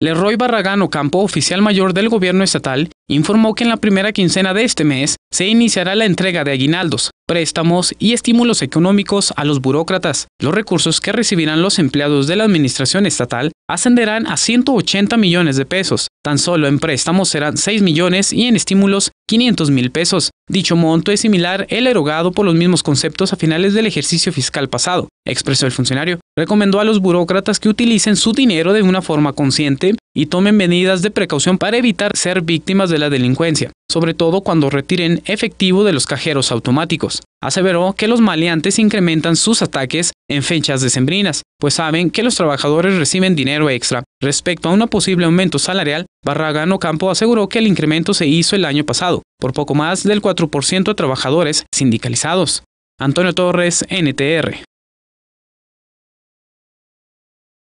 Leroy Barragán Ocampo, oficial mayor del gobierno estatal, informó que en la primera quincena de este mes se iniciará la entrega de aguinaldos, préstamos y estímulos económicos a los burócratas. Los recursos que recibirán los empleados de la administración estatal ascenderán a 180 millones de pesos. Tan solo en préstamos serán 6 millones y en estímulos 500 mil pesos. Dicho monto es similar el erogado por los mismos conceptos a finales del ejercicio fiscal pasado, expresó el funcionario. Recomendó a los burócratas que utilicen su dinero de una forma consciente y tomen medidas de precaución para evitar ser víctimas de la delincuencia, sobre todo cuando retiren efectivo de los cajeros automáticos. Aseveró que los maleantes incrementan sus ataques en fechas decembrinas, pues saben que los trabajadores reciben dinero extra. Respecto a un posible aumento salarial, Barragán Ocampo aseguró que el incremento se hizo el año pasado, por poco más del 4% de trabajadores sindicalizados. Antonio Torres, NTR.